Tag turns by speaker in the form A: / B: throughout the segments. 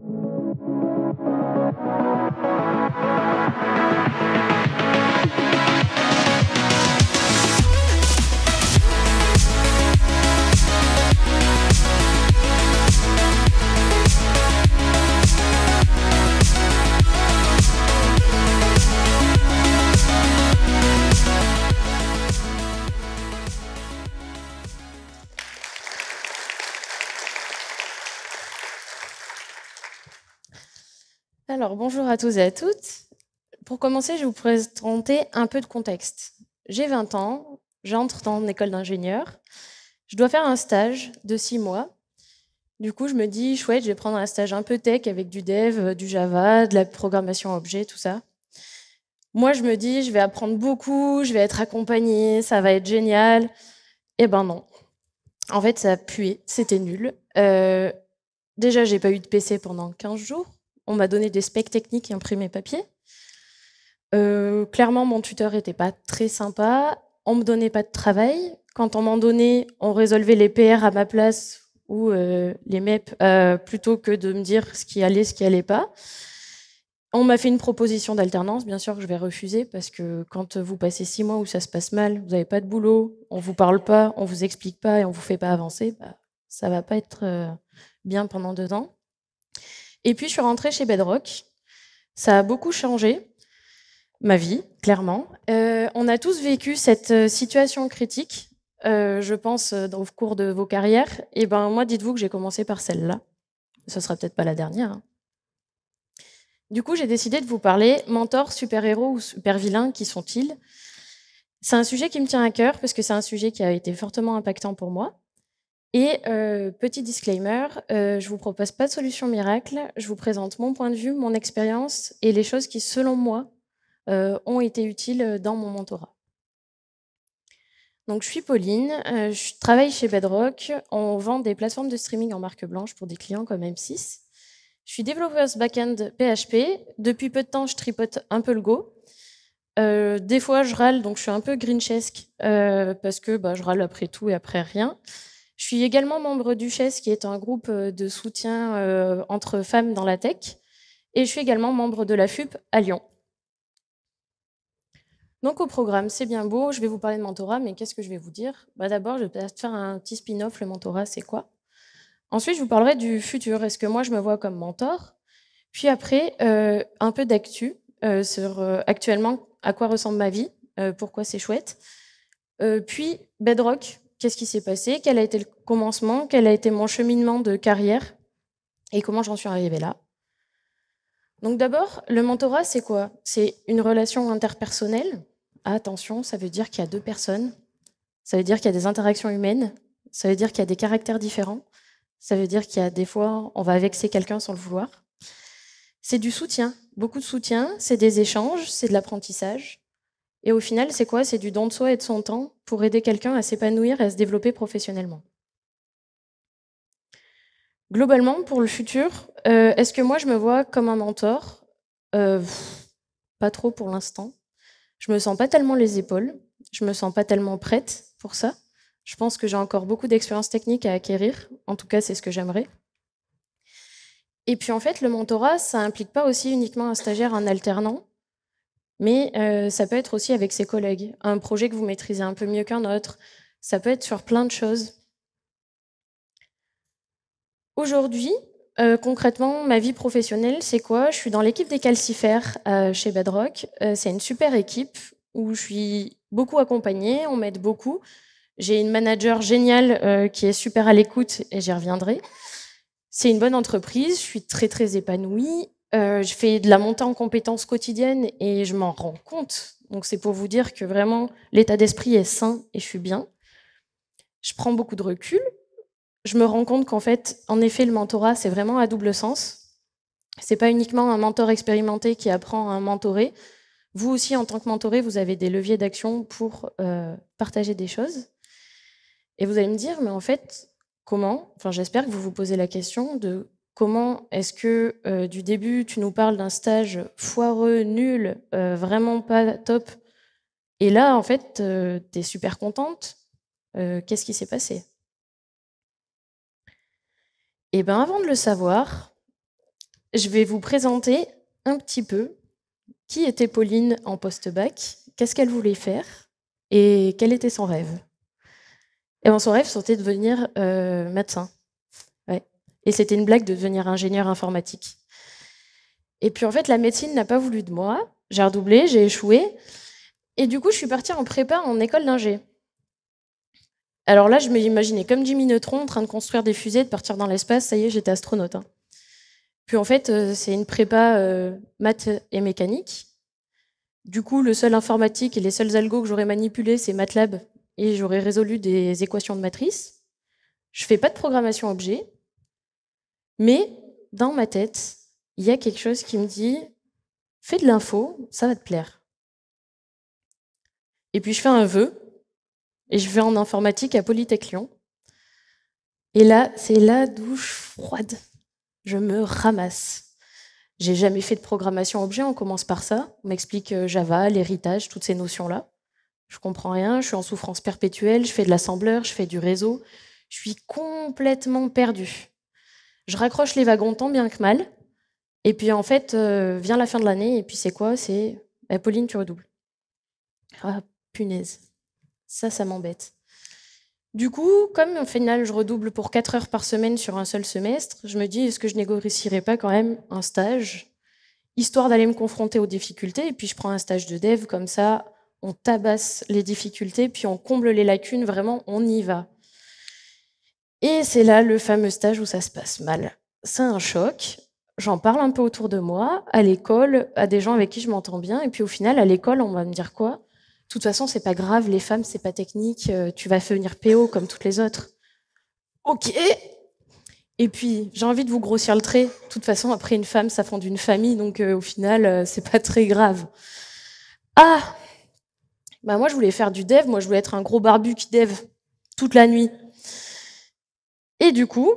A: thank you bonjour à tous et à toutes. Pour commencer, je vais vous présenter un peu de contexte. J'ai 20 ans, j'entre dans une école d'ingénieur. Je dois faire un stage de 6 mois. Du coup, je me dis, chouette, je vais prendre un stage un peu tech avec du dev, euh, du Java, de la programmation objet, tout ça. Moi, je me dis, je vais apprendre beaucoup, je vais être accompagnée, ça va être génial. Eh ben non. En fait, ça a pué, c'était nul. Euh, déjà, j'ai pas eu de PC pendant 15 jours on m'a donné des specs techniques et imprimé papier. Euh, clairement, mon tuteur n'était pas très sympa. On me donnait pas de travail. Quand on m'en donnait, on résolvait les PR à ma place ou euh, les MEP euh, plutôt que de me dire ce qui allait, ce qui allait pas. On m'a fait une proposition d'alternance, bien sûr que je vais refuser parce que quand vous passez six mois où ça se passe mal, vous n'avez pas de boulot, on ne vous parle pas, on ne vous explique pas et on ne vous fait pas avancer, ça bah, ça va pas être bien pendant deux ans. Et puis, je suis rentrée chez Bedrock. Ça a beaucoup changé ma vie, clairement. Euh, on a tous vécu cette euh, situation critique, euh, je pense, au cours de vos carrières. Et ben moi, dites-vous que j'ai commencé par celle-là. Ce sera peut-être pas la dernière. Hein. Du coup, j'ai décidé de vous parler mentor, super-héros ou super-vilains, qui sont-ils C'est un sujet qui me tient à cœur parce que c'est un sujet qui a été fortement impactant pour moi. Et euh, petit disclaimer, je euh, je vous propose pas de solution miracle, je vous présente mon point de vue, mon expérience et les choses qui, selon moi, euh, ont été utiles dans mon mentorat. Donc, je suis Pauline, je travaille chez Bedrock, on vend des plateformes de streaming en marque blanche pour des clients comme M6. Je suis développeuse back-end PHP, depuis peu de temps je tripote un peu le Go, des fois, je râle, donc je suis un peu grinchesque parce que bah, je râle après tout et après rien. Je suis également membre du CHES, qui est un groupe euh, de soutien euh, entre femmes dans la tech. Et je suis également membre de la FUP à Lyon. Donc au programme, c'est bien beau, je vais vous parler de mentorat, mais qu'est-ce que je vais vous dire bah, D'abord, je vais peut faire un petit spin-off, le mentorat, c'est quoi Ensuite, je vous parlerai du futur, est-ce que moi je me vois comme mentor Puis après, euh, un peu d'actu sur actuellement à quoi ressemble ma vie, pourquoi c'est chouette. puis Bedrock, qu'est-ce qui s'est passé, quel a été le commencement, quel a été mon cheminement de carrière et comment j'en suis arrivée là. Donc d'abord, le mentorat, c'est quoi C'est une relation interpersonnelle. Attention, ça veut dire qu'il y a deux personnes, ça veut dire qu'il y a des interactions humaines, ça veut dire qu'il y a des caractères différents, ça veut dire qu'il y a des fois, on va vexer quelqu'un sans le vouloir. C'est du soutien, beaucoup de soutien, c'est des échanges, c'est de l'apprentissage, et au final, c'est quoi C'est du don de soi et de son temps pour aider quelqu'un à s'épanouir et à se développer professionnellement. Globalement, pour le futur, euh, est-ce que moi je me vois comme un mentor euh, Pas trop pour l'instant. Je me sens pas tellement les épaules. Je me sens pas tellement prête pour ça. Je pense que j'ai encore beaucoup d'expérience technique à acquérir. En tout cas, c'est ce que j'aimerais. Et puis en fait, le mentorat, ça implique pas aussi uniquement un stagiaire, un alternant mais euh, ça peut être aussi avec ses collègues, un projet que vous maîtrisez un peu mieux qu'un autre, ça peut être sur plein de choses. Aujourd'hui, euh, concrètement, ma vie professionnelle, c'est quoi Je suis dans l'équipe des calcifères euh, chez Bedrock. c'est une super équipe où je suis beaucoup accompagnée, on m'aide beaucoup. J'ai une manager géniale qui est super à l'écoute et j'y reviendrai. C'est une bonne entreprise, je suis très très épanouie euh, je fais de la montée en compétences quotidienne et je m'en rends compte. Donc c'est pour vous dire que vraiment l'état d'esprit est sain et je suis bien. Je prends beaucoup de recul. Je me rends compte qu'en fait, en effet, le mentorat c'est vraiment à double sens. C'est pas uniquement un mentor expérimenté qui apprend à un mentoré. Vous aussi, en tant que mentoré, vous avez des leviers d'action pour euh, partager des choses. Et vous allez me dire, mais en fait, comment Enfin, j'espère que vous vous posez la question de Comment est-ce que euh, du début, tu nous parles d'un stage foireux, nul, euh, vraiment pas top, et là, en fait, euh, tu es super contente Qu'est-ce qui s'est passé Eh bien, avant de le savoir, je vais vous présenter un petit peu qui était Pauline en post-bac, qu'est-ce qu'elle voulait faire et quel était son rêve. Et bien, son rêve, c'était de devenir médecin. Et c'était une blague de devenir ingénieur informatique. Et puis en fait, la médecine n'a pas voulu de moi. J'ai redoublé, j'ai échoué. Et du coup, je suis partie en prépa en école d'ingé. Alors là, je m'imaginais comme Jimmy Neutron en train de construire des fusées, de partir dans l'espace. Ça y est, j'étais astronaute. Hein. Puis en fait, euh, c'est une prépa euh, maths et mécanique. Du coup, le seul informatique et les seuls algos que j'aurais manipulés, c'est MATLAB et j'aurais résolu des équations de matrice. Je fais pas de programmation objet. Mais dans ma tête, il y a quelque chose qui me dit fais de l'info, ça va te plaire. Et puis je fais un vœu et je vais en informatique à Polytech Lyon. Et là, c'est la douche froide. Je me ramasse. J'ai jamais fait de programmation objet, on commence par ça. On m'explique euh, Java, l'héritage, toutes ces notions-là. Je comprends rien, je suis en souffrance perpétuelle, je fais de l'assembleur, je fais du réseau. Je suis complètement perdue. Je raccroche les wagons tant bien que mal. Et puis en fait, euh, vient la fin de l'année, et puis c'est quoi C'est bah, Pauline, tu redoubles. Ah, punaise. Ça, ça m'embête. Du coup, comme au final, je redouble pour 4 heures par semaine sur un seul semestre, je me dis, est-ce que je négocierai pas quand même un stage, histoire d'aller me confronter aux difficultés, et puis je prends un stage de dev, comme ça, on tabasse les difficultés, puis on comble les lacunes, vraiment, on y va. Et c'est là le fameux stage où ça se passe mal. C'est un choc. J'en parle un peu autour de moi, à l'école, à des gens avec qui je m'entends bien. Et puis au final, à l'école, on va me dire quoi De toute façon, c'est pas grave, les femmes, c'est pas technique, euh, tu vas venir PO comme toutes les autres. Ok Et puis, j'ai envie de vous grossir le trait. De toute façon, après une femme, ça fonde une famille, donc euh, au final, euh, c'est pas très grave. Ah bah moi, je voulais faire du dev, moi, je voulais être un gros barbu qui dev toute la nuit. Et du coup,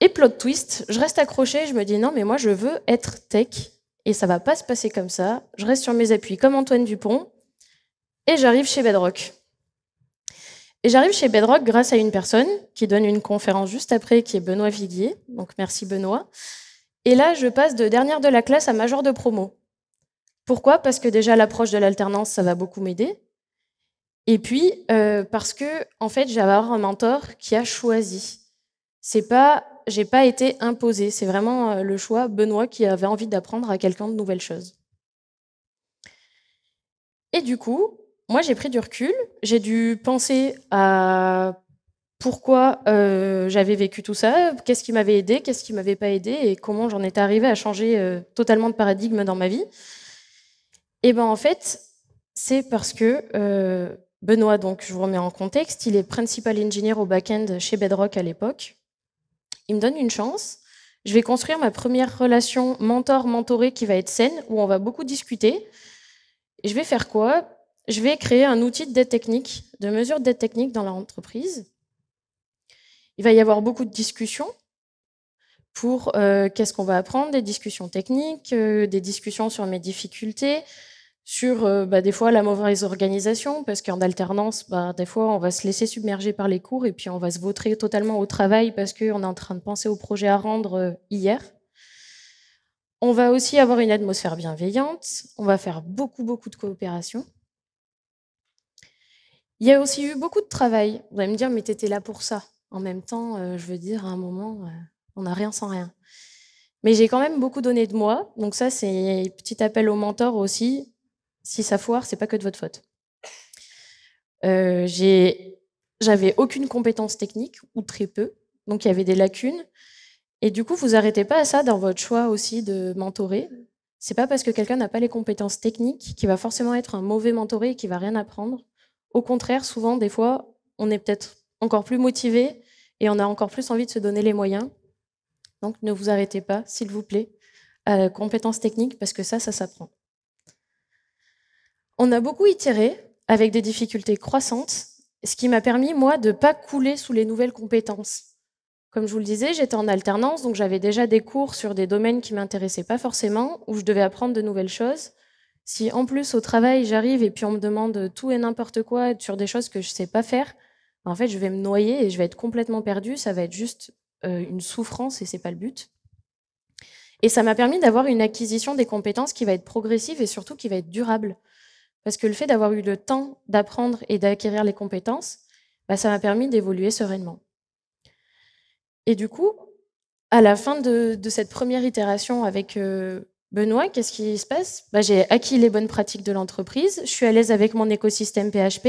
A: et plot twist, je reste accrochée, je me dis non, mais moi je veux être tech et ça va pas se passer comme ça. Je reste sur mes appuis comme Antoine Dupont et j'arrive chez Bedrock. Et j'arrive chez Bedrock grâce à une personne qui donne une conférence juste après, qui est Benoît Viguier. Donc merci Benoît. Et là, je passe de dernière de la classe à major de promo. Pourquoi Parce que déjà l'approche de l'alternance, ça va beaucoup m'aider. Et puis euh, parce que en fait, j'avais un mentor qui a choisi c'est pas, j'ai pas été imposée. C'est vraiment euh, le choix Benoît qui avait envie d'apprendre à quelqu'un de nouvelles choses. Et du coup, moi j'ai pris du recul, j'ai dû penser à pourquoi euh, j'avais vécu tout ça, qu'est-ce qui m'avait aidé, qu'est-ce qui m'avait pas aidé et comment j'en étais arrivée à changer euh, totalement de paradigme dans ma vie. Et eh ben en fait, c'est parce que Benoît, donc je vous remets en contexte, il est principal engineer au back-end chez Bedrock à l'époque il me donne une chance. Je vais construire ma première relation mentor-mentoré qui va être saine, où on va beaucoup discuter. Et je vais faire quoi Je vais créer un outil de de mesure de technique dans l'entreprise. Il va y avoir beaucoup de discussions pour euh, qu'est-ce qu'on va apprendre, des discussions techniques, euh, des discussions sur mes difficultés, sur euh, bah, des fois la mauvaise organisation, parce qu'en alternance, bah, des fois on va se laisser submerger par les cours et puis on va se vautrer totalement au travail parce qu'on est en train de penser au projet à rendre euh, hier. On va aussi avoir une atmosphère bienveillante, on va faire beaucoup, beaucoup de coopération. Il y a aussi eu beaucoup de travail. Vous allez me dire, mais tu étais là pour ça. En même temps, euh, je veux dire, à un moment, on n'a rien sans rien. Mais j'ai quand même beaucoup donné de moi. Donc ça, c'est petit appel au mentor aussi si ça foire, c'est pas que de votre faute. Euh, J'avais aucune compétence technique, ou très peu, donc il y avait des lacunes. Et du coup, vous arrêtez pas à ça dans votre choix aussi de mentorer. C'est pas parce que quelqu'un n'a pas les compétences techniques qu'il va forcément être un mauvais mentoré et qu'il va rien apprendre. Au contraire, souvent, des fois, on est peut-être encore plus motivé et on a encore plus envie de se donner les moyens. Donc, ne vous arrêtez pas, s'il vous plaît, à la compétence technique parce que ça, ça s'apprend. On a beaucoup itéré avec des difficultés croissantes, ce qui m'a permis, moi, de ne pas couler sous les nouvelles compétences. Comme je vous le disais, j'étais en alternance, donc j'avais déjà des cours sur des domaines qui m'intéressaient pas forcément, où je devais apprendre de nouvelles choses. Si en plus au travail j'arrive et puis on me demande tout et n'importe quoi sur des choses que je sais pas faire, en fait je vais me noyer et je vais être complètement perdue. Ça va être juste euh, une souffrance et c'est pas le but. Et ça m'a permis d'avoir une acquisition des compétences qui va être progressive et surtout qui va être durable. Parce que le fait d'avoir eu le temps d'apprendre et d'acquérir les compétences, bah, ça m'a permis d'évoluer sereinement. Et du coup, à la fin de, cette première itération avec euh, Benoît, qu'est-ce qui se passe bah, J'ai acquis les bonnes pratiques de l'entreprise, je suis à l'aise avec mon écosystème PHP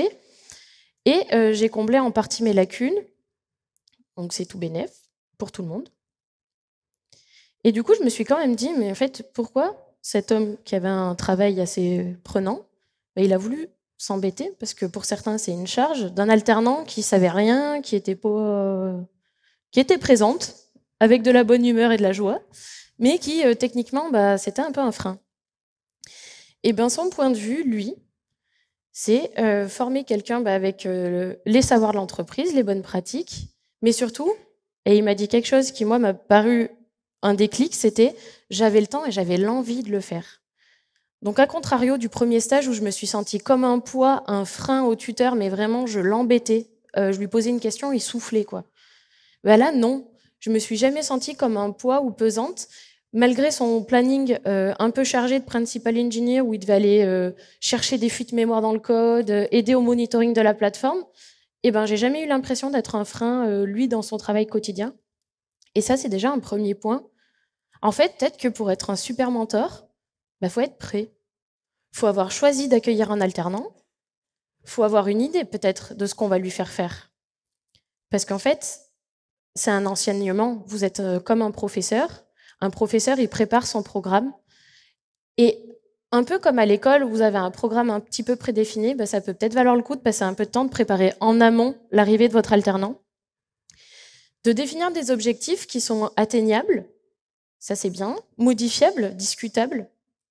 A: et euh, j'ai comblé en partie mes lacunes. Donc c'est tout bénéf pour tout le monde. Et du coup, je me suis quand même dit, mais en fait, pourquoi cet homme qui avait un travail assez prenant bah, il a voulu s'embêter, parce que pour certains, c'est une charge, d'un alternant qui savait rien, qui était, pas, euh, qui était présente, avec de la bonne humeur et de la joie, mais qui, euh, techniquement, bah, c'était un peu un frein. Et eh bien, son point de vue, lui, c'est euh, former quelqu'un bah, avec les savoirs de l'entreprise, les bonnes pratiques, mais surtout, et il m'a dit quelque chose qui, moi, m'a paru un déclic, c'était j'avais le temps et j'avais l'envie de le faire. Donc, à contrario du premier stage où je me suis sentie comme un poids, un frein au tuteur, mais vraiment, je l'embêtais. Euh, je lui posais une question, il soufflait, quoi. Bah là, non. Je me suis jamais sentie comme un poids ou pesante. Malgré son planning euh, un peu chargé de principal engineer, où il devait aller euh, chercher des fuites mémoire dans le code, aider au monitoring de la plateforme, eh ben, j'ai jamais eu l'impression d'être un frein, lui, dans son travail quotidien. Et ça, c'est déjà un premier point. En fait, peut-être que pour être un super mentor, il bah, faut être prêt. faut avoir choisi d'accueillir un alternant. faut avoir une idée peut-être de ce qu'on va lui faire faire. Parce qu'en fait, c'est un enseignement. Vous êtes euh, comme un professeur. Un professeur, il prépare son programme. Et un peu comme à l'école, vous avez un programme un petit peu prédéfini, bah, ça peut peut-être valoir le coup de passer un peu de temps de préparer en amont l'arrivée de votre alternant. De définir des objectifs qui sont atteignables, ça c'est bien, modifiables, discutables,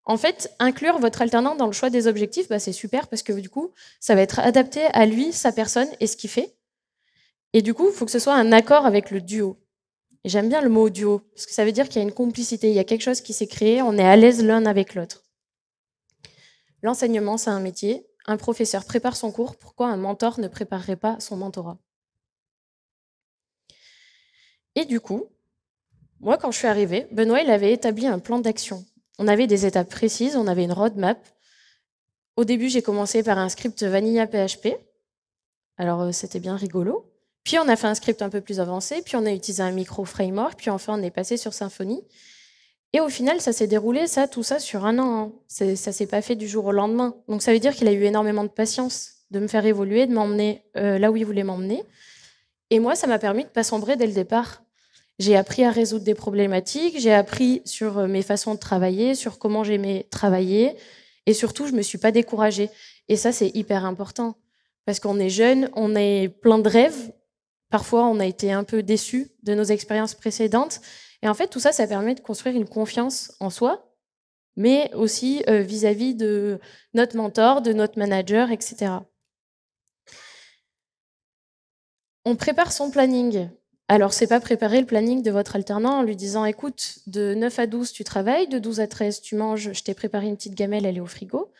A: en fait, inclure votre alternant dans le choix des objectifs, bah, c'est super parce que du coup, ça va être adapté à lui, sa personne et ce qu'il fait. Et du coup, il faut que ce soit un accord avec le duo. Et j'aime bien le mot duo parce que ça veut dire qu'il y a une complicité, il y a quelque chose qui s'est créé, on est à l'aise l'un avec l'autre. L'enseignement, c'est un métier. Un professeur prépare son cours. Pourquoi un mentor ne préparerait pas son mentorat Et du coup, moi, quand je suis arrivée, Benoît, il avait établi un plan d'action on avait des étapes précises, on avait une roadmap. Au début, j'ai commencé par un script vanilla PHP. Alors, euh, c'était bien rigolo. Puis, on a fait un script un peu plus avancé. Puis, on a utilisé un micro framework. Puis, enfin, on est passé sur Symfony. Et au final, ça s'est déroulé, ça, tout ça, sur un an. Hein. Ça ne s'est pas fait du jour au lendemain. Donc, ça veut dire qu'il a eu énormément de patience de me faire évoluer, de m'emmener euh, là où il voulait m'emmener. Et moi, ça m'a permis de pas sombrer dès le départ. J'ai appris à résoudre des problématiques, j'ai appris sur euh, mes façons de travailler, sur comment j'aimais travailler, et surtout, je ne me suis pas découragée. Et ça, c'est hyper important, parce qu'on est jeune, on est plein de rêves, parfois on a été un peu déçu de nos expériences précédentes, et en fait, tout ça, ça permet de construire une confiance en soi, mais aussi vis à -vis de notre mentor, de notre manager, etc. On prépare son planning. Alors, c'est pas préparer le planning de votre alternant en lui disant écoute, de 9 à 12, tu travailles, de 12 à 13, tu manges, je t'ai préparé une petite gamelle, elle est au frigo.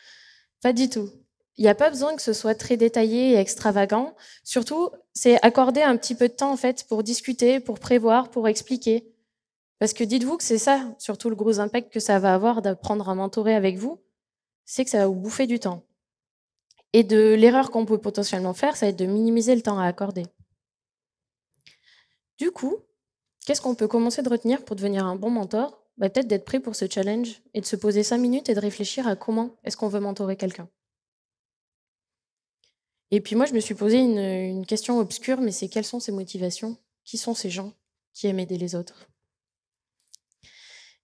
A: Pas du tout. Il n'y a pas besoin que ce soit très détaillé et extravagant. Surtout, c'est accorder un petit peu de temps en fait pour discuter, pour prévoir, pour expliquer. Parce que dites-vous que c'est ça, surtout le gros impact que ça va avoir d'apprendre à mentorer avec vous, c'est que ça va vous bouffer du temps. Et de l'erreur qu'on peut potentiellement faire, ça va être de minimiser le temps à accorder. Du coup, qu'est-ce qu'on peut commencer de retenir pour devenir un bon mentor bah, Peut-être d'être prêt pour ce challenge et de se poser cinq minutes et de réfléchir à comment est-ce qu'on veut mentorer quelqu'un. Et puis moi, je me suis posé une, question obscure, mais c'est quelles sont ses motivations Qui sont ces gens qui aiment aider les autres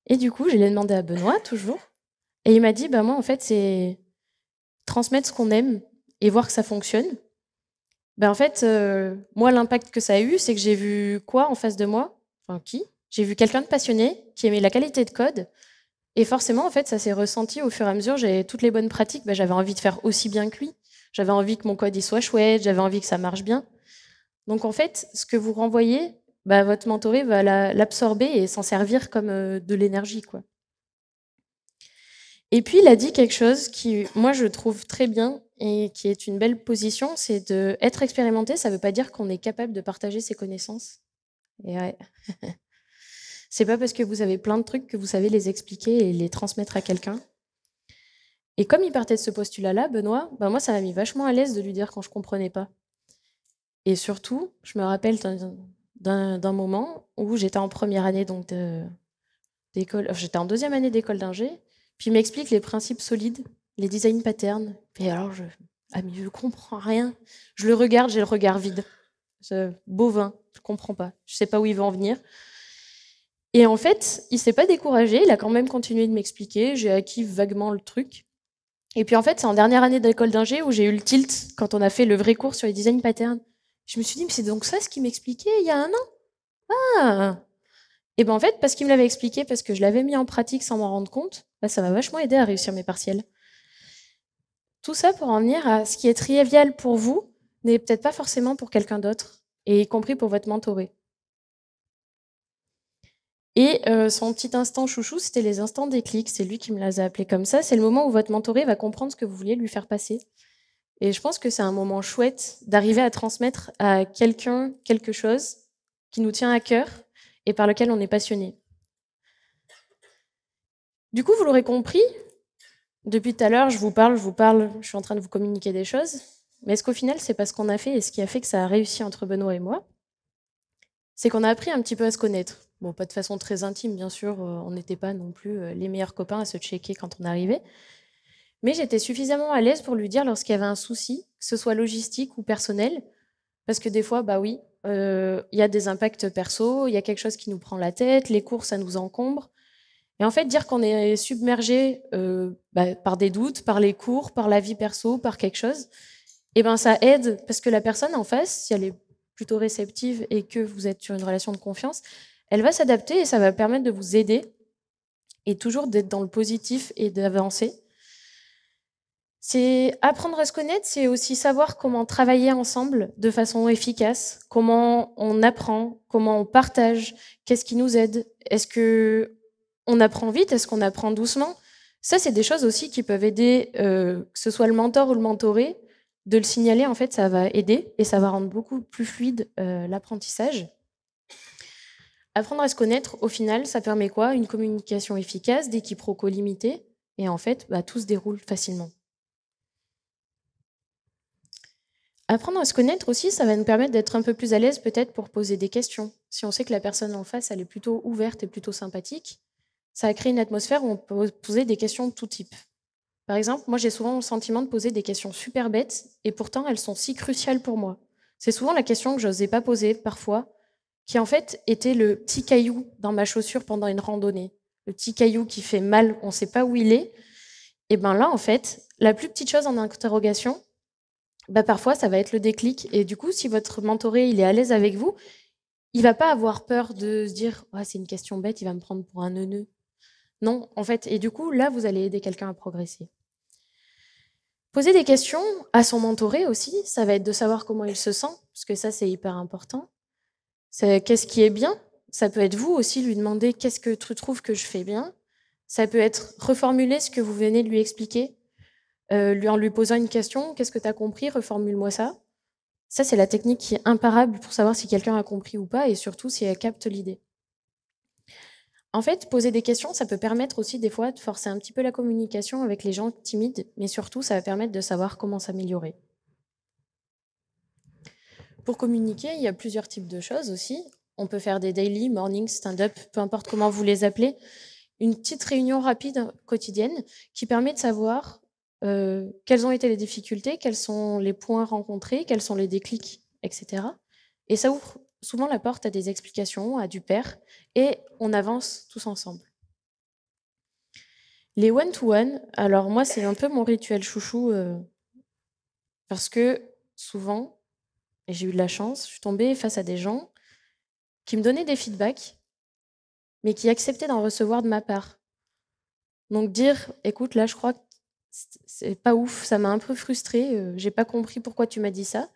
A: Et du coup, je l'ai demandé à Benoît, toujours. Et il m'a dit, bah moi, en fait, c'est transmettre ce qu'on aime et voir que ça fonctionne ben, En fait, euh, moi, l'impact que ça a eu, c'est que j'ai vu quoi en face de moi Enfin, qui J'ai vu quelqu'un de passionné qui aimait la qualité de code. Et forcément, en fait, ça s'est ressenti au fur et à mesure. J'ai toutes les bonnes pratiques. Ben, j'avais envie de faire aussi bien que lui. J'avais envie que mon code il soit chouette. J'avais envie que ça marche bien. Donc, en fait, ce que vous renvoyez, ben, votre mentoré va l'absorber et s'en servir comme euh, de l'énergie, quoi. Et puis, il a dit quelque chose qui, moi, je trouve très bien et qui est une belle position, c'est de être expérimenté, ça ne veut pas dire qu'on est capable de partager ses connaissances. Et ouais. c'est pas parce que vous avez plein de trucs que vous savez les expliquer et les transmettre à quelqu'un. Et comme il partait de ce postulat-là, Benoît, ben moi, ça m'a mis vachement à l'aise de lui dire quand je comprenais pas. Et surtout, je me rappelle d'un moment où j'étais en première année donc d'école, j'étais en deuxième année d'école d'ingé, puis il m'explique les principes solides les design patterns. Et alors, je, ah, mais je comprends rien. Je le regarde, j'ai le regard vide. Ce bovin, je comprends pas. Je sais pas où il va en venir. Et en fait, il s'est pas découragé. Il a quand même continué de m'expliquer. J'ai acquis vaguement le truc. Et puis en fait, c'est en dernière année d'école d'ingé où j'ai eu le tilt quand on a fait le vrai cours sur les design patterns. Je me suis dit, mais c'est donc ça ce qu'il m'expliquait il y a un an Ah Et ben en fait, parce qu'il me l'avait expliqué, parce que je l'avais mis en pratique sans m'en rendre compte, bah, ça m'a vachement aidé à réussir mes partiels. Tout ça pour en venir à ce qui est trivial pour vous n'est peut-être pas forcément pour quelqu'un d'autre, et y compris pour votre mentoré. Et euh, son petit instant chouchou, c'était les instants déclics. c'est lui qui me les a appelés comme ça, c'est le moment où votre mentoré va comprendre ce que vous vouliez lui faire passer. Et je pense que c'est un moment chouette d'arriver à transmettre à quelqu'un quelque chose qui nous tient à cœur et par lequel on est passionné. Du coup, vous l'aurez compris, depuis tout à l'heure, je vous parle, je vous parle, je suis en train de vous communiquer des choses. Mais est-ce qu'au final, c'est parce qu'on a fait et ce qui a fait que ça a réussi entre Benoît et moi C'est qu'on a appris un petit peu à se connaître. Bon, pas de façon très intime, bien sûr, euh, on n'était pas non plus euh, les meilleurs copains à se checker quand on arrivait. Mais j'étais suffisamment à l'aise pour lui dire lorsqu'il y avait un souci, que ce soit logistique ou personnel, parce que des fois, bah oui, euh, il y a des impacts perso, il y a quelque chose qui nous prend la tête, les cours, ça nous encombre. Et en fait, dire qu'on est submergé euh, bah, par des doutes, par les cours, par la vie perso, par quelque chose, eh ben ça aide parce que la personne en face, si elle est plutôt réceptive et que vous êtes sur une relation de confiance, elle va s'adapter et ça va permettre de vous aider et toujours d'être dans le positif et d'avancer. C'est apprendre à se connaître, c'est aussi savoir comment travailler ensemble de façon efficace, comment on apprend, comment on partage, qu'est-ce qui nous aide, est-ce que on apprend vite Est-ce qu'on apprend doucement Ça, c'est des choses aussi qui peuvent aider, euh, que ce soit le mentor ou le mentoré, de le signaler. En fait, ça va aider et ça va rendre beaucoup plus fluide euh, l'apprentissage. Apprendre à se connaître, au final, ça permet quoi Une communication efficace, des quiproquos limités, et en fait, bah, tout se déroule facilement. Apprendre à se connaître aussi, ça va nous permettre d'être un peu plus à l'aise peut-être pour poser des questions. Si on sait que la personne en face, elle est plutôt ouverte et plutôt sympathique, ça a créé une atmosphère où on peut poser des questions de tout type. Par exemple, moi j'ai souvent le sentiment de poser des questions super bêtes et pourtant elles sont si cruciales pour moi. C'est souvent la question que je n'osais pas poser parfois, qui en fait était le petit caillou dans ma chaussure pendant une randonnée. Le petit caillou qui fait mal, on ne sait pas où il est. Et bien là, en fait, la plus petite chose en interrogation, bah parfois ça va être le déclic. Et du coup, si votre mentoré il est à l'aise avec vous, il va pas avoir peur de se dire ah, c'est une question bête, il va me prendre pour un neuneu. Non, en fait. Et du coup, là, vous allez aider quelqu'un à progresser. Poser des questions à son mentoré aussi, ça va être de savoir comment il se sent, parce que ça, c'est hyper important. Qu'est-ce qui est bien Ça peut être vous aussi, lui demander qu'est-ce que tu trouves que je fais bien. Ça peut être reformuler ce que vous venez de lui expliquer, euh, lui, en lui posant une question, qu'est-ce que tu as compris, reformule-moi ça. Ça, c'est la technique qui est imparable pour savoir si quelqu'un a compris ou pas, et surtout si elle capte l'idée. En fait, poser des questions, ça peut permettre aussi des fois de forcer un petit peu la communication avec les gens timides, mais surtout, ça va permettre de savoir comment s'améliorer. Pour communiquer, il y a plusieurs types de choses aussi. On peut faire des daily, morning, stand-up, peu importe comment vous les appelez. Une petite réunion rapide quotidienne qui permet de savoir euh, quelles ont été les difficultés, quels sont les points rencontrés, quels sont les déclics, etc. Et ça ouvre souvent la porte à des explications, à du père, et on avance tous ensemble. Les one-to-one, alors moi, c'est un peu mon rituel chouchou, euh, parce que souvent, et j'ai eu de la chance, je suis tombée face à des gens qui me donnaient des feedbacks, mais qui acceptaient d'en recevoir de ma part. Donc dire, écoute, là, je crois que c'est pas ouf, ça m'a un peu frustrée, euh, j'ai pas compris pourquoi tu m'as dit ça.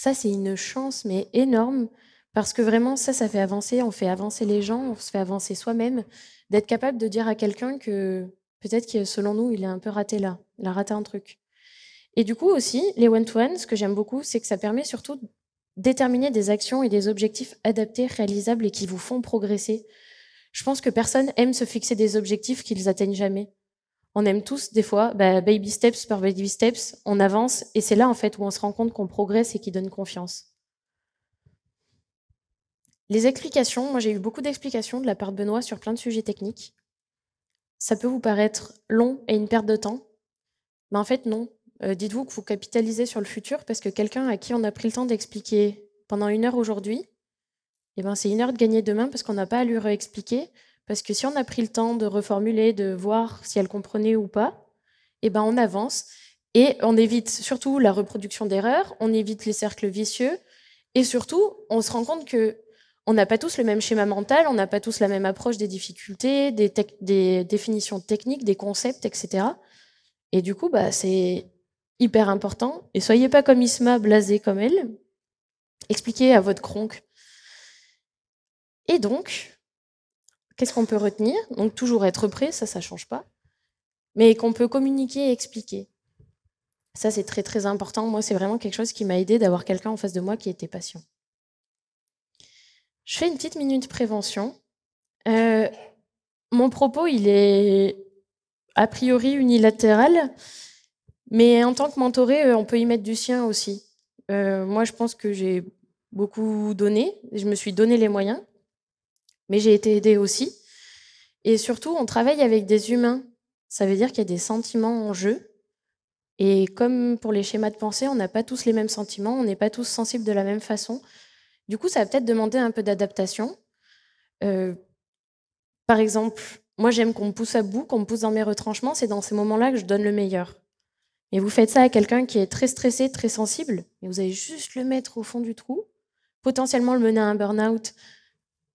A: Ça, c'est une chance, mais énorme, parce que vraiment, ça, ça fait avancer, on fait avancer les gens, on se fait avancer soi-même, d'être capable de dire à quelqu'un que peut-être que selon nous, il a un peu raté là, il a raté un truc. Et du coup aussi, les one-to-one, ce que j'aime beaucoup, c'est que ça permet surtout de déterminer des actions et des objectifs adaptés, réalisables et qui vous font progresser. Je pense que personne aime se fixer des objectifs qu'ils atteignent jamais on aime tous des fois bah, baby steps par baby steps, on avance et c'est là en fait où on se rend compte qu'on progresse et qui donne confiance. Les explications, moi j'ai eu beaucoup d'explications de la part de Benoît sur plein de sujets techniques. Ça peut vous paraître long et une perte de temps, mais en fait non. Euh, dites-vous que vous capitalisez sur le futur parce que quelqu'un à qui on a pris le temps d'expliquer pendant une heure aujourd'hui, eh ben, c'est une heure de gagner demain parce qu'on n'a pas à lui réexpliquer parce que si on a pris le temps de reformuler, de voir si elle comprenait ou pas, eh ben on avance et on évite surtout la reproduction d'erreurs, on évite les cercles vicieux et surtout on se rend compte que on n'a pas tous le même schéma mental, on n'a pas tous la même approche des difficultés, des, définitions techniques, des concepts, etc. Et du coup, bah, c'est hyper important. Et soyez pas comme Isma, blasé comme elle. Expliquez à votre cronque. Et donc, Qu'est-ce qu'on peut retenir Donc toujours être prêt, ça, ça change pas. Mais qu'on peut communiquer et expliquer. Ça, c'est très très important. Moi, c'est vraiment quelque chose qui m'a aidé d'avoir quelqu'un en face de moi qui était patient. Je fais une petite minute prévention. Euh, mon propos, il est a priori unilatéral, mais en tant que mentoré, euh, on peut y mettre du sien aussi. Euh, moi, je pense que j'ai beaucoup donné, je me suis donné les moyens mais j'ai été aidée aussi. Et surtout, on travaille avec des humains. Ça veut dire qu'il y a des sentiments en jeu. Et comme pour les schémas de pensée, on n'a pas tous les mêmes sentiments, on n'est pas tous sensibles de la même façon. Du coup, ça va peut-être demander un peu d'adaptation. Euh, par exemple, moi, j'aime qu'on me pousse à bout, qu'on me pousse dans mes retranchements. C'est dans ces moments-là que je donne le meilleur. Et vous faites ça à quelqu'un qui est très stressé, très sensible, et vous allez juste le mettre au fond du trou, potentiellement le mener à un burn-out,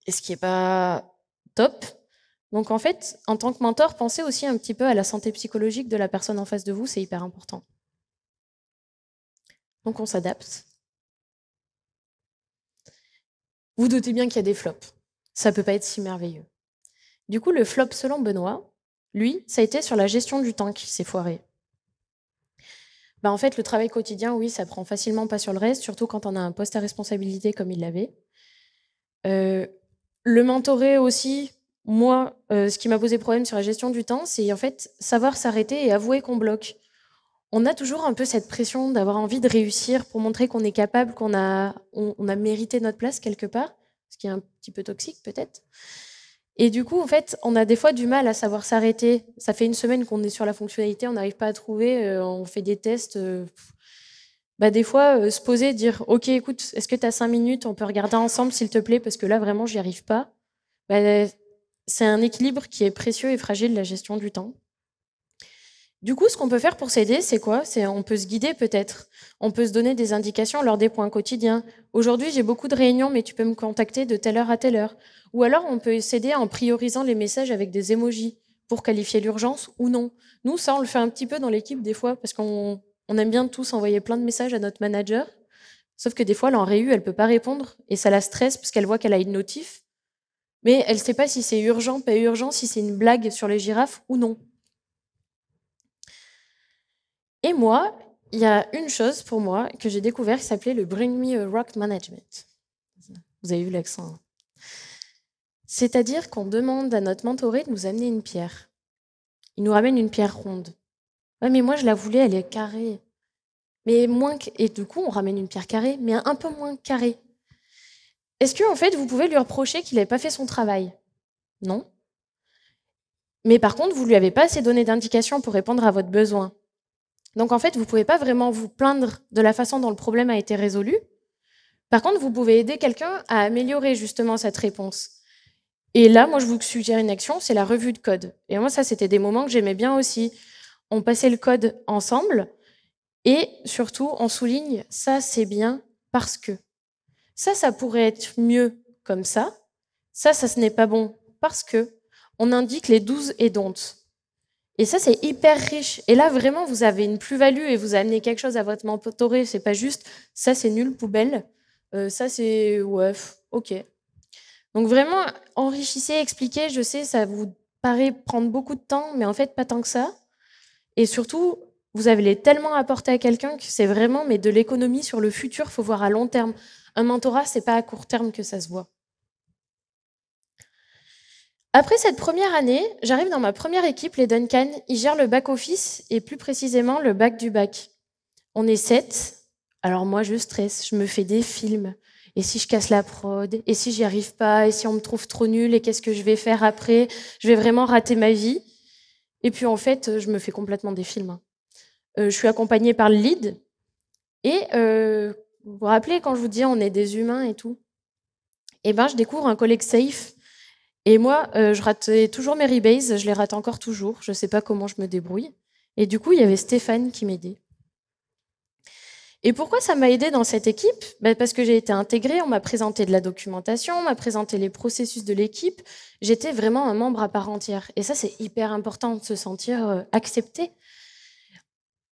A: et ce qui n'est pas top. Donc en fait, en tant que mentor, pensez aussi un petit peu à la santé psychologique de la personne en face de vous, c'est hyper important. Donc on s'adapte. Vous doutez bien qu'il y a des flops. Ça peut pas être si merveilleux. Du coup, le flop selon Benoît, lui, ça a été sur la gestion du temps qui s'est foiré. Bah, en fait, le travail quotidien, oui, ça prend facilement pas sur le reste, surtout quand on a un poste à responsabilité comme il l'avait. Euh, le mentoré aussi, moi, euh, ce qui m'a posé problème sur la gestion du temps, c'est en fait savoir s'arrêter et avouer qu'on bloque. On a toujours un peu cette pression d'avoir envie de réussir pour montrer qu'on est capable, qu'on a, on, a mérité notre place quelque part, ce qui est un petit peu toxique peut-être. Et du coup, en fait, on a des fois du mal à savoir s'arrêter. Ça fait une semaine qu'on est sur la fonctionnalité, on n'arrive pas à trouver, euh, on fait des tests, euh, bah, des fois, euh, se poser, dire Ok, écoute, est-ce que tu as cinq minutes On peut regarder ensemble, s'il te plaît, parce que là, vraiment, j'y arrive pas. Bah, c'est un équilibre qui est précieux et fragile, la gestion du temps. Du coup, ce qu'on peut faire pour s'aider, c'est quoi C'est on peut se guider peut-être. On peut se donner des indications lors des points quotidiens. Aujourd'hui, j'ai beaucoup de réunions, mais tu peux me contacter de telle heure à telle heure. Ou alors, on peut s'aider en priorisant les messages avec des émojis pour qualifier l'urgence ou non. Nous, ça, on le fait un petit peu dans l'équipe des fois parce qu'on on aime bien tous envoyer plein de messages à notre manager, sauf que des fois, elle en réu, elle peut pas répondre et ça la stresse parce qu'elle voit qu'elle a une notif, mais elle ne sait pas si c'est urgent, pas urgent, si c'est une blague sur les girafes ou non. Et moi, il y a une chose pour moi que j'ai découvert qui s'appelait le Bring Me a Rock Management. Vous avez eu l'accent. Hein. C'est-à-dire qu'on demande à notre mentoré de nous amener une pierre. Il nous ramène une pierre ronde mais moi, je la voulais, elle est carrée. Mais moins Et du coup, on ramène une pierre carrée, mais un peu moins carrée. Est-ce que, en fait, vous pouvez lui reprocher qu'il n'avait pas fait son travail Non. Mais par contre, vous ne lui avez pas assez donné d'indications pour répondre à votre besoin. Donc, en fait, vous pouvez pas vraiment vous plaindre de la façon dont le problème a été résolu. Par contre, vous pouvez aider quelqu'un à améliorer justement cette réponse. Et là, moi, je vous suggère une action, c'est la revue de code. Et moi, ça, c'était des moments que j'aimais bien aussi on passait le code ensemble et surtout on souligne ça c'est bien parce que ça ça pourrait être mieux comme ça, ça ça ce n'est pas bon parce que on indique les 12 et dont Et ça, c'est hyper riche. Et là, vraiment, vous avez une plus-value et vous amenez quelque chose à votre mentoré. C'est pas juste, ça, c'est nul, poubelle. Euh, ça, c'est, ouf ok. Donc vraiment, enrichissez, expliquez. Je sais, ça vous paraît prendre beaucoup de temps, mais en fait, pas tant que ça. Et surtout, vous avez tellement apporté à quelqu'un que c'est vraiment mais de l'économie sur le futur, faut voir à long terme. Un mentorat, c'est pas à court terme que ça se voit. Après cette première année, j'arrive dans ma première équipe, les Duncan. Ils gèrent le back-office et plus précisément le bac du bac. On est sept. Alors moi, je stresse, je me fais des films. Et si je casse la prod Et si j'y arrive pas Et si on me trouve trop nul Et qu'est-ce que je vais faire après Je vais vraiment rater ma vie. Et puis en fait, je me fais complètement des films. Hein. Euh, je suis accompagnée par le lead. Et euh, vous vous rappelez quand je vous dis on est des humains et tout Eh ben, je découvre un collègue safe. Et moi, euh, je ratais toujours mes rebases, je les rate encore toujours. Je ne sais pas comment je me débrouille. Et du coup, il y avait Stéphane qui m'aidait. Et pourquoi ça m'a aidé dans cette équipe bah, Parce que j'ai été intégrée, on m'a présenté de la documentation, on m'a présenté les processus de l'équipe. J'étais vraiment un membre à part entière. Et ça, c'est hyper important de se sentir euh, accepté.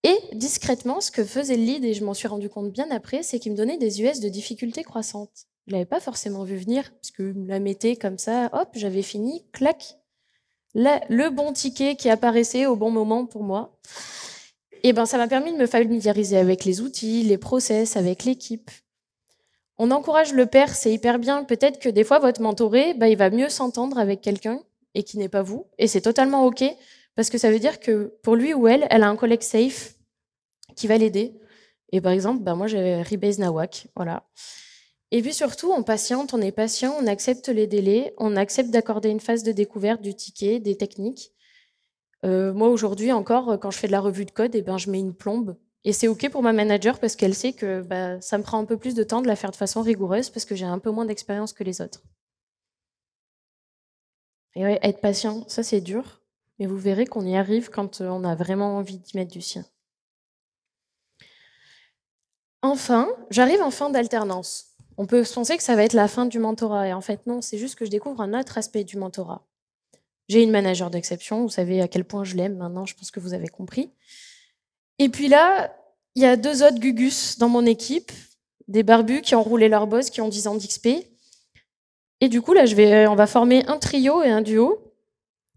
A: Et discrètement, ce que faisait le lead, et je m'en suis rendu compte bien après, c'est qu'il me donnait des US de difficultés croissantes. Je ne l'avais pas forcément vu venir, parce que me la mettait comme ça, hop, j'avais fini, clac. le bon ticket qui apparaissait au bon moment pour moi. Et eh ben, ça m'a permis de me familiariser avec les outils, les process, avec l'équipe. On encourage le père, c'est hyper bien. Peut-être que des fois, votre mentoré, bah, il va mieux s'entendre avec quelqu'un et qui n'est pas vous. Et c'est totalement OK, parce que ça veut dire que pour lui ou elle, elle a un collègue safe qui va l'aider. Et par exemple, ben, moi, j'ai Rebase Nawak. Voilà. Et puis surtout, on patiente, on est patient, on accepte les délais, on accepte d'accorder une phase de découverte du ticket, des techniques. Euh, moi, aujourd'hui encore, euh, quand je fais de la revue de code, eh ben, je mets une plombe. Et c'est OK pour ma manager parce qu'elle sait que bah, ça me prend un peu plus de temps de la faire de façon rigoureuse parce que j'ai un peu moins d'expérience que les autres. Et être patient, ça c'est dur, mais vous verrez qu'on y arrive quand euh, on a vraiment envie d'y mettre du sien. Enfin, j'arrive en fin d'alternance. On peut penser que ça va être la fin du mentorat, et en fait non, c'est juste que je découvre un autre aspect du mentorat. J'ai une manager d'exception, vous savez à quel point je l'aime maintenant, je pense que vous avez compris. Et puis là, il y a deux autres Gugus dans mon équipe, des barbus qui ont roulé leur boss, qui ont 10 ans d'XP. Et du coup, là, je vais, euh, on va former un trio et un duo.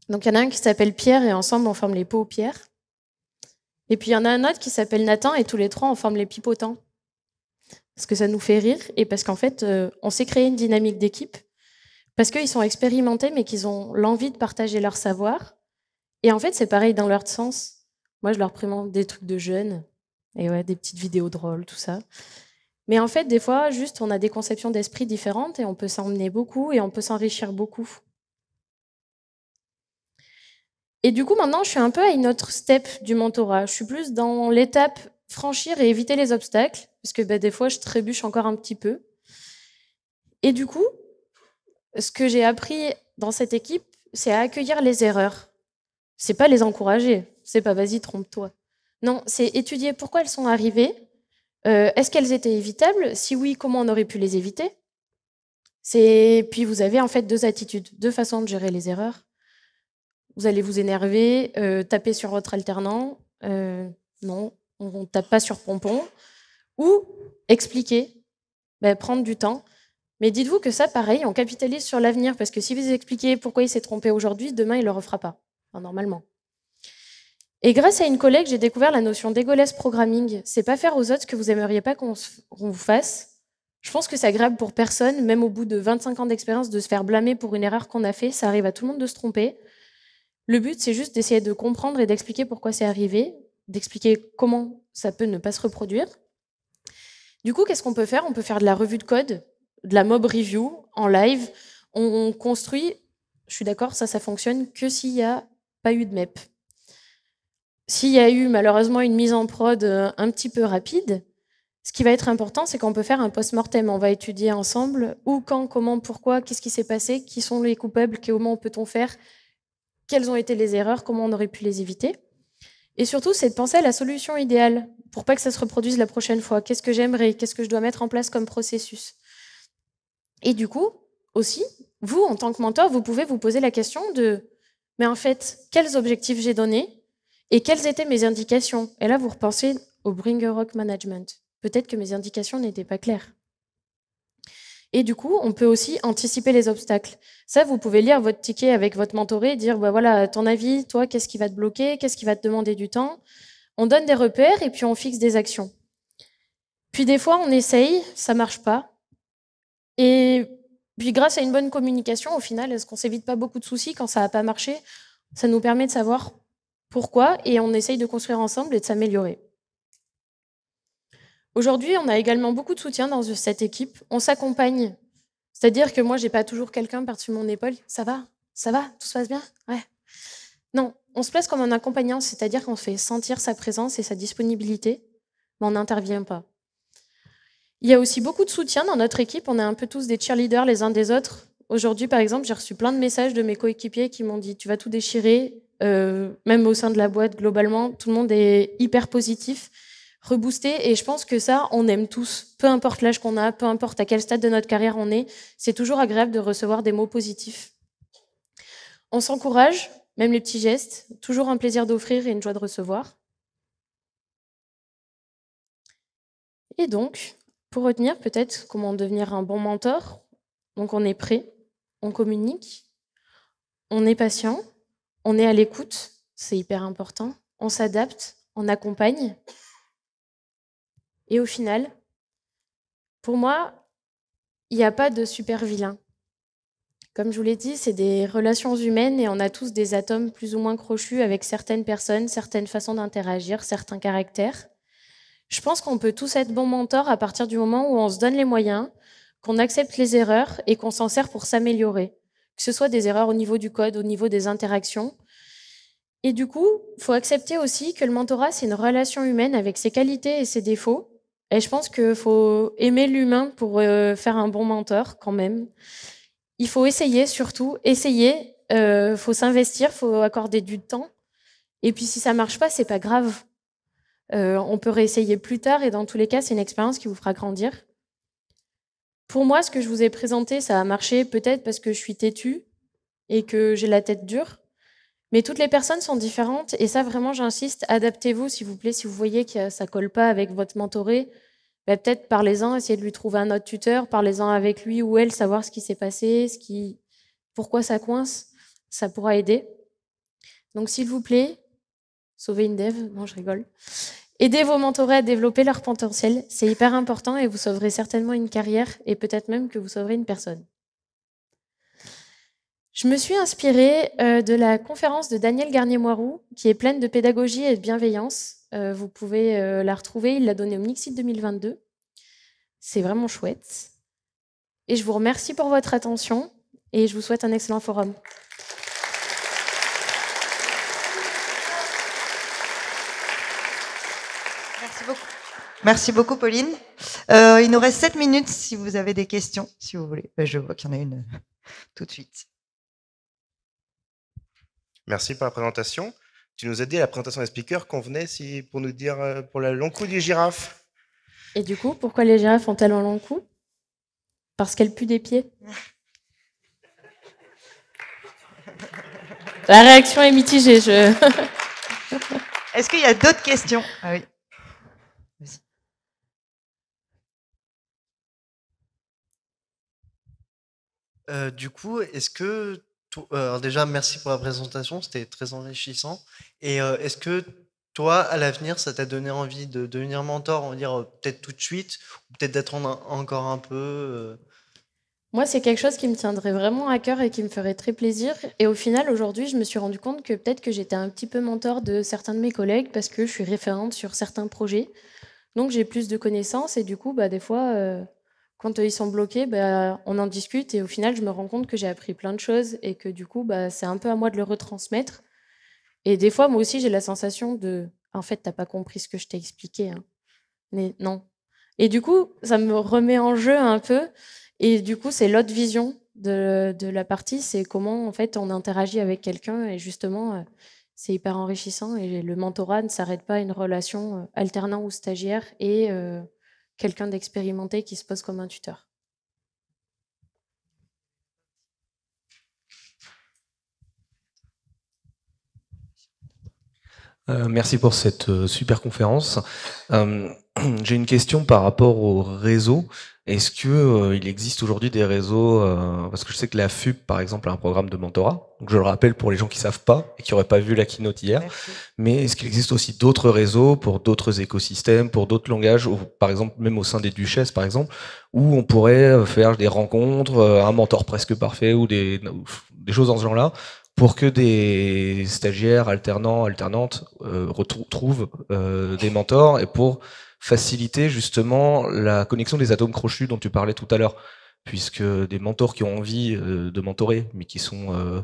A: Donc il y en a un qui s'appelle Pierre et ensemble, on forme les pierre. Et puis il y en a un autre qui s'appelle Nathan et tous les trois, on forme les pipotants. Parce que ça nous fait rire et parce qu'en fait, euh, on s'est créé une dynamique d'équipe parce qu'ils sont expérimentés, mais qu'ils ont l'envie de partager leur savoir. Et en fait, c'est pareil dans leur sens. Moi, je leur présente des trucs de jeunes, et ouais, des petites vidéos drôles, tout ça. Mais en fait, des fois, juste, on a des conceptions d'esprit différentes et on peut s'emmener beaucoup et on peut s'enrichir beaucoup. Et du coup, maintenant, je suis un peu à une autre step du mentorat. Je suis plus dans l'étape franchir et éviter les obstacles, parce que ben, des fois, je trébuche encore un petit peu. Et du coup, ce que j'ai appris dans cette équipe, c'est à accueillir les erreurs. C'est pas les encourager. C'est pas vas-y, trompe-toi. Non, c'est étudier pourquoi elles sont arrivées. Euh, est-ce qu'elles étaient évitables Si oui, comment on aurait pu les éviter C'est puis vous avez en fait deux attitudes, deux façons de gérer les erreurs. Vous allez vous énerver, euh, taper sur votre alternant. Euh, non, on ne tape pas sur pompon. Ou expliquer, ben, prendre du temps. Mais dites-vous que ça, pareil, on capitalise sur l'avenir, parce que si vous expliquez pourquoi il s'est trompé aujourd'hui, demain, il ne le refera pas, normalement. Et grâce à une collègue, j'ai découvert la notion d'égoless programming. C'est pas faire aux autres ce que vous aimeriez pas qu'on vous fasse. Je pense que ça agréable pour personne, même au bout de 25 ans d'expérience, de se faire blâmer pour une erreur qu'on a faite. Ça arrive à tout le monde de se tromper. Le but, c'est juste d'essayer de comprendre et d'expliquer pourquoi c'est arrivé, d'expliquer comment ça peut ne pas se reproduire. Du coup, qu'est-ce qu'on peut faire On peut faire de la revue de code, de la mob review en live. On, construit, je suis d'accord, ça, ça fonctionne que s'il n'y a pas eu de MEP. S'il y a eu malheureusement une mise en prod euh, un petit peu rapide, ce qui va être important, c'est qu'on peut faire un post-mortem. On va étudier ensemble où, quand, comment, pourquoi, qu'est-ce qui s'est passé, qui sont les coupables, comment peut-on faire, quelles ont été les erreurs, comment on aurait pu les éviter. Et surtout, c'est de penser à la solution idéale pour pas que ça se reproduise la prochaine fois. Qu'est-ce que j'aimerais Qu'est-ce que je dois mettre en place comme processus et du coup, aussi, vous, en tant que mentor, vous pouvez vous poser la question de, mais en fait, quels objectifs j'ai donnés et quelles étaient mes indications Et là, vous repensez au Bring Rock Management. Peut-être que mes indications n'étaient pas claires. Et du coup, on peut aussi anticiper les obstacles. Ça, vous pouvez lire votre ticket avec votre mentoré et dire, bah voilà, ton avis, toi, qu'est-ce qui va te bloquer, qu'est-ce qui va te demander du temps. On donne des repères et puis on fixe des actions. Puis des fois, on essaye, ça marche pas. Et puis grâce à une bonne communication, au final, est-ce qu'on s'évite pas beaucoup de soucis quand ça n'a pas marché Ça nous permet de savoir pourquoi et on essaye de construire ensemble et de s'améliorer. Aujourd'hui, on a également beaucoup de soutien dans cette équipe. On s'accompagne. C'est-à-dire que moi, je n'ai pas toujours quelqu'un par-dessus mon épaule. Ça va Ça va Tout se passe bien Ouais. Non, on se place comme un accompagnant, c'est-à-dire qu'on fait sentir sa présence et sa disponibilité, mais on n'intervient pas. Il y a aussi beaucoup de soutien dans notre équipe. On est un peu tous des cheerleaders les uns des autres. Aujourd'hui, par exemple, j'ai reçu plein de messages de mes coéquipiers qui m'ont dit Tu vas tout déchirer. Euh, même au sein de la boîte, globalement, tout le monde est hyper positif, reboosté. Et je pense que ça, on aime tous. Peu importe l'âge qu'on a, peu importe à quel stade de notre carrière on est, c'est toujours agréable de recevoir des mots positifs. On s'encourage, même les petits gestes. Toujours un plaisir d'offrir et une joie de recevoir. Et donc, pour retenir, peut-être comment devenir un bon mentor. Donc on est prêt, on communique, on est patient, on est à l'écoute, c'est hyper important, on s'adapte, on accompagne. Et au final, pour moi, il n'y a pas de super vilain. Comme je vous l'ai dit, c'est des relations humaines et on a tous des atomes plus ou moins crochus avec certaines personnes, certaines façons d'interagir, certains caractères. Je pense qu'on peut tous être bon mentor à partir du moment où on se donne les moyens, qu'on accepte les erreurs et qu'on s'en sert pour s'améliorer, que ce soit des erreurs au niveau du code, au niveau des interactions. Et du coup, faut accepter aussi que le mentorat, c'est une relation humaine avec ses qualités et ses défauts. Et je pense qu'il faut aimer l'humain pour euh, faire un bon mentor quand même. Il faut essayer surtout, essayer, il euh, faut s'investir, faut accorder du temps. Et puis si ça marche pas, c'est pas grave. Euh, on peut réessayer plus tard et dans tous les cas, c'est une expérience qui vous fera grandir. Pour moi, ce que je vous ai présenté, ça a marché peut-être parce que je suis têtue et que j'ai la tête dure. Mais toutes les personnes sont différentes et ça, vraiment, j'insiste, adaptez-vous, s'il vous plaît, si vous voyez que ça colle pas avec votre mentoré, bah, peut-être parlez-en, essayez de lui trouver un autre tuteur, parlez-en avec lui ou elle, savoir ce qui s'est passé, ce qui, pourquoi ça coince, ça pourra aider. Donc, s'il vous plaît, Sauver une dev Non, je rigole. Aidez vos mentorés à développer leur potentiel, c'est hyper important et vous sauverez certainement une carrière et peut-être même que vous sauverez une personne. Je me suis inspirée euh, de la conférence de Daniel Garnier-Moiroux, qui est pleine de pédagogie et de bienveillance. Euh, vous pouvez euh, la retrouver, il l'a donnée au Mixit 2022. C'est vraiment chouette. Et je vous remercie pour votre attention et je vous souhaite un excellent forum. Merci beaucoup, Pauline. Euh, il nous reste 7 minutes si vous avez des questions, si vous voulez. Euh, je vois qu'il y en a une euh, tout de suite. Merci pour la présentation. Tu nous as dit la présentation des speakers qu'on venait si, pour nous dire pour le long cou des girafes. Et du coup, pourquoi les girafes ont-elles un long cou Parce qu'elles puent des pieds. la réaction est mitigée. Je... Est-ce qu'il y a d'autres questions ah oui. du coup, est-ce que. Alors déjà, merci pour la présentation, c'était très enrichissant. Et est-ce que toi, à l'avenir, ça t'a donné envie de devenir mentor, on va dire peut-être tout de suite, ou peut-être d'attendre encore un peu moi, c'est quelque chose qui me tiendrait vraiment à cœur et qui me ferait très plaisir. Et au final, aujourd'hui, je me suis rendu compte que peut-être que j'étais un petit peu mentor de certains de mes collègues parce que je suis référente sur certains projets. Donc, j'ai plus de connaissances et du coup, bah, des fois, quand euh, ils sont bloqués, bah, on en discute et au final, je me rends compte que j'ai appris plein de choses et que du coup, bah, c'est un peu à moi de le retransmettre. Et des fois, moi aussi, j'ai la sensation de en fait, t'as pas compris ce que je t'ai expliqué. Hein. Mais non. Et du coup, ça me remet en jeu un peu. Et du coup, c'est l'autre vision de, la partie, c'est comment en fait on interagit avec quelqu'un. Et justement, euh, c'est hyper enrichissant. Et le mentorat ne s'arrête pas à une relation euh, alternant ou stagiaire et quelqu'un d'expérimenté qui se pose comme un tuteur. Euh, merci pour cette euh, super conférence. Euh, j'ai une question par rapport au réseau. Est-ce que euh, il existe aujourd'hui des réseaux euh, Parce que je sais que la FUP, par exemple, a un programme de mentorat. Donc je le rappelle pour les gens qui savent pas et qui n'auraient pas vu la keynote hier. Mais est-ce qu'il existe aussi d'autres réseaux pour d'autres écosystèmes, pour d'autres langages, ou, par exemple même au sein des duchesses, par exemple, où on pourrait euh, faire des rencontres, un mentor presque parfait ou des, des choses dans ce genre-là, pour que des stagiaires, alternants, alternantes retrouvent des mentors et pour faciliter justement la connexion des atomes crochus dont tu parlais tout à l'heure, puisque des mentors qui ont envie euh, de mentorer, mais qui sont euh,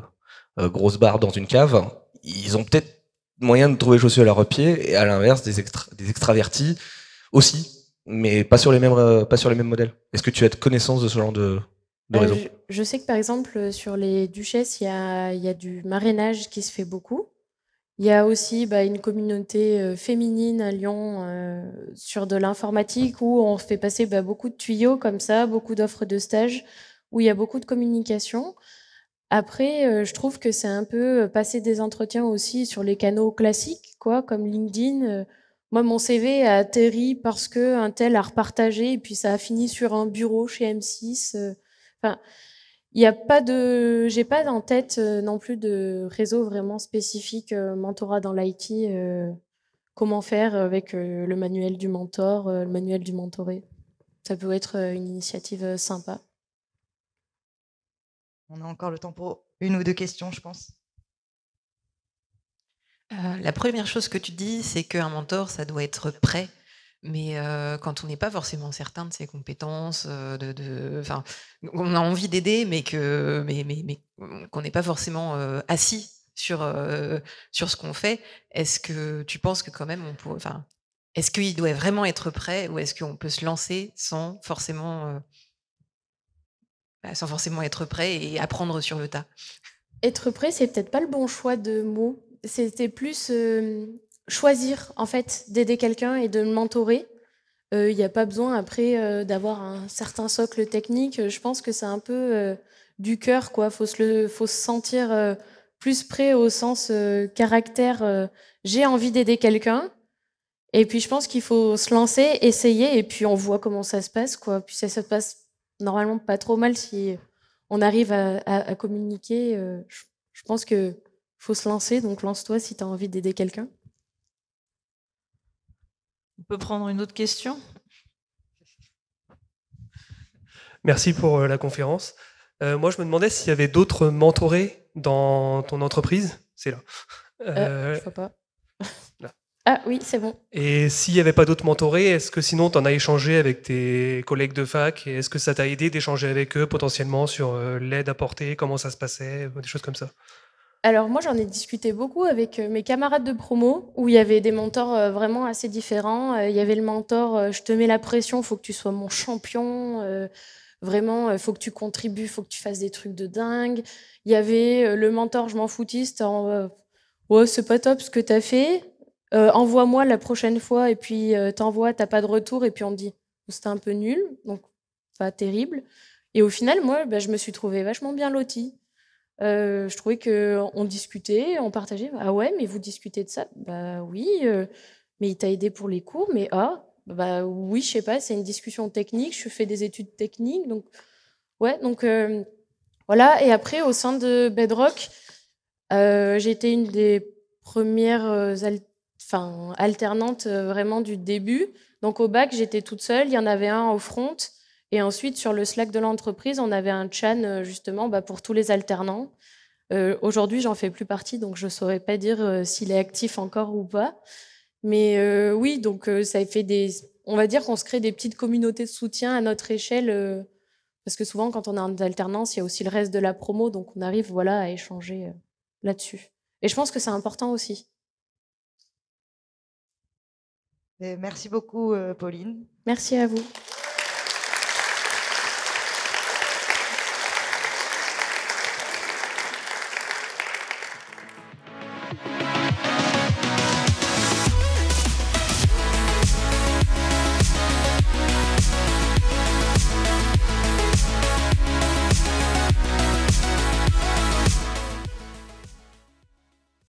A: euh, grosses barres dans une cave, ils ont peut-être moyen de trouver chaussures à leur pied, et à l'inverse, des, extravertis aussi, mais pas sur les mêmes, pas sur les mêmes modèles. Est-ce que tu as de connaissance de ce genre de, de réseau je, sais que par exemple, sur les duchesses, il y a, y a, du marénage qui se fait beaucoup. Il y a aussi bah, une communauté euh, féminine à Lyon euh, sur de l'informatique où on fait passer bah, beaucoup de tuyaux comme ça, beaucoup d'offres de stage, où il y a beaucoup de communication. Après, euh, je trouve que c'est un peu passer des entretiens aussi sur les canaux classiques, quoi, comme LinkedIn. Moi, mon CV a atterri parce que tel a repartagé et puis ça a fini sur un bureau chez M6. Enfin, il n'y a pas de, j'ai pas en tête euh, non plus de réseau vraiment spécifique euh, mentorat dans l'IT. Euh, comment faire avec le manuel du mentor, le manuel du mentoré. Ça peut être une initiative sympa. On a encore le temps pour une ou deux questions, je pense. la première chose que tu dis, c'est qu'un mentor, ça doit être prêt mais euh, quand on n'est pas forcément certain de ses compétences, euh, de, de on a envie d'aider, mais qu'on mais, mais, mais, n'est pas forcément euh, assis sur, sur ce qu'on fait, est-ce que tu penses que quand même on enfin, Est-ce qu'il doit vraiment être prêt ou est-ce qu'on peut se lancer sans forcément, bah, sans forcément être prêt et apprendre sur le tas Être prêt, c'est peut-être pas le bon choix de mot. C'était plus choisir en fait d'aider quelqu'un et de le mentorer. Euh, il n'y a pas besoin après euh, d'avoir un certain socle technique. Je pense que c'est un peu euh, du cœur, quoi. Faut se le, faut sentir plus près au sens caractère. J'ai envie d'aider quelqu'un. Et puis je pense qu'il faut se lancer, essayer, et puis on voit comment ça se passe, quoi. Puis ça se passe normalement pas trop mal si on arrive à, communiquer. je, pense que faut se lancer, donc lance-toi si tu as envie d'aider quelqu'un. On peut prendre une autre question Merci pour euh, la conférence. Euh, moi, je me demandais s'il y avait d'autres mentorés dans ton entreprise. C'est là. Euh, euh je vois pas. Ah oui, c'est bon. Et s'il n'y avait pas d'autres mentorés, est-ce que sinon tu en as échangé avec tes collègues de fac Est-ce que ça t'a aidé d'échanger avec eux potentiellement sur l'aide apportée, comment ça se passait, des choses comme ça alors moi j'en ai discuté beaucoup avec euh, mes camarades de promo où il y avait des mentors euh, vraiment assez différents. Euh, il y avait le mentor je te mets la pression, faut que tu sois mon champion, vraiment faut que tu contribues, faut que tu fasses des trucs de dingue. Il y avait le mentor je m'en foutiste en c'est pas top ce que as fait, envoie-moi la prochaine fois et puis t'envoies t'as pas de retour et puis on dit c'était un peu nul donc pas terrible. Et au final moi bah, je me suis trouvé vachement bien lotie euh, je trouvais qu'on discutait, on partageait. Ah ouais, mais vous discutez de ça Bah oui, euh, mais il t'a aidé pour les cours, mais ah, bah oui, je sais pas, c'est une discussion technique, je fais des études techniques, donc ouais, donc euh, voilà. Et après, au sein de Bedrock, j'étais une des premières alternantes vraiment du début. Donc au bac, j'étais toute seule, il y en avait un au front. Et ensuite, sur le Slack de l'entreprise, on avait un chan euh, justement bah, pour tous les alternants. Euh, Aujourd'hui, j'en fais plus partie, donc je ne saurais pas dire euh, s'il est actif encore ou pas. Mais euh, oui, donc ça fait des. On va dire qu'on se crée des petites communautés de soutien à notre échelle, parce que souvent, quand on est en alternance, il y a aussi le reste de la promo, donc on arrive voilà, à échanger là-dessus. Et je pense que c'est important aussi. Merci beaucoup, Pauline. Merci à vous.